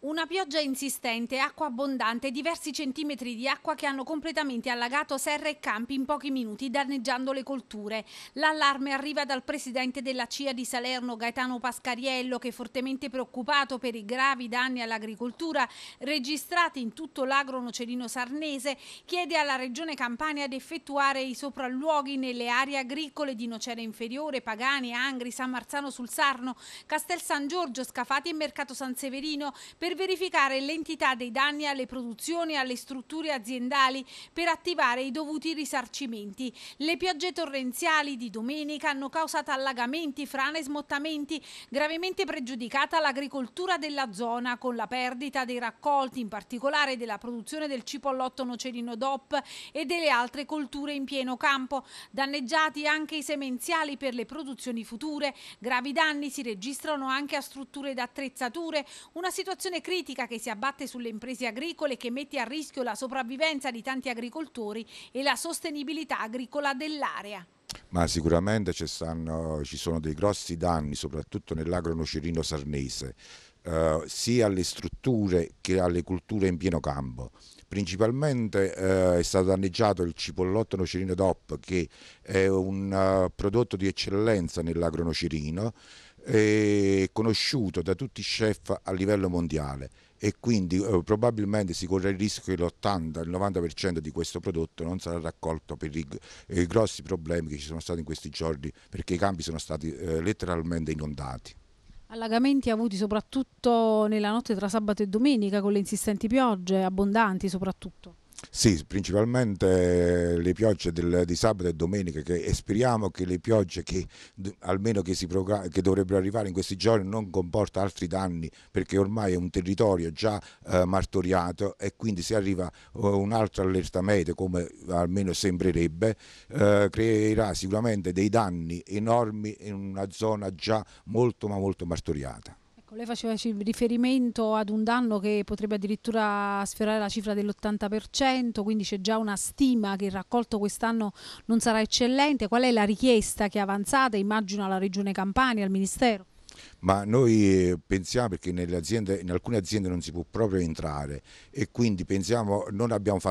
Una pioggia insistente, acqua abbondante, diversi centimetri di acqua che hanno completamente allagato serre e campi in pochi minuti, danneggiando le colture. L'allarme arriva dal presidente della CIA di Salerno, Gaetano Pascariello, che fortemente preoccupato per i gravi danni all'agricoltura registrati in tutto l'agro nocerino sarnese, chiede alla Regione Campania di effettuare i sopralluoghi nelle aree agricole di Nocera Inferiore, Pagani, Angri, San Marzano sul Sarno, Castel San Giorgio, Scafati e Mercato San Severino per per verificare l'entità dei danni alle produzioni e alle strutture aziendali per attivare i dovuti risarcimenti. Le piogge torrenziali di domenica hanno causato allagamenti, frane e smottamenti, gravemente pregiudicata l'agricoltura della zona con la perdita dei raccolti, in particolare della produzione del cipollotto nocerino DOP e delle altre colture in pieno campo, danneggiati anche i semenziali per le produzioni future. Gravi danni si registrano anche a strutture ed attrezzature, una situazione situazione critica che si abbatte sulle imprese agricole che mette a rischio la sopravvivenza di tanti agricoltori e la sostenibilità agricola dell'area. Ma sicuramente ci, stanno, ci sono dei grossi danni, soprattutto nell'agronocerino sarnese, eh, sia alle strutture che alle culture in pieno campo principalmente eh, è stato danneggiato il cipollotto nocerino DOP che è un uh, prodotto di eccellenza nell'agronocerino eh, conosciuto da tutti i chef a livello mondiale e quindi eh, probabilmente si corre il rischio che l'80-90% di questo prodotto non sarà raccolto per i, eh, i, grossi problemi che ci sono stati in questi giorni perché i campi sono stati eh, letteralmente inondati. Allagamenti avuti soprattutto nella notte tra sabato e domenica con le insistenti piogge, abbondanti soprattutto. Sì, principalmente le piogge del, di sabato e domenica che speriamo che le piogge che almeno che, che dovrebbero arrivare in questi giorni non comporta altri danni perché ormai è un territorio già eh, martoriato e quindi se arriva uh, eh, un'altra allerta meteo come almeno sembrerebbe eh, creerà sicuramente dei danni enormi in una zona già molto ma molto martoriata. Ecco, lei faceva riferimento ad un danno che potrebbe addirittura sferrare la cifra dell'80%, quindi c'è già una stima che il raccolto quest'anno non sarà eccellente. Qual è la richiesta che è avanzata, immagino, alla Regione Campania, al Ministero? ma noi eh, pensiamo perché in alcune aziende non si può proprio entrare e quindi pensiamo non abbiamo fatto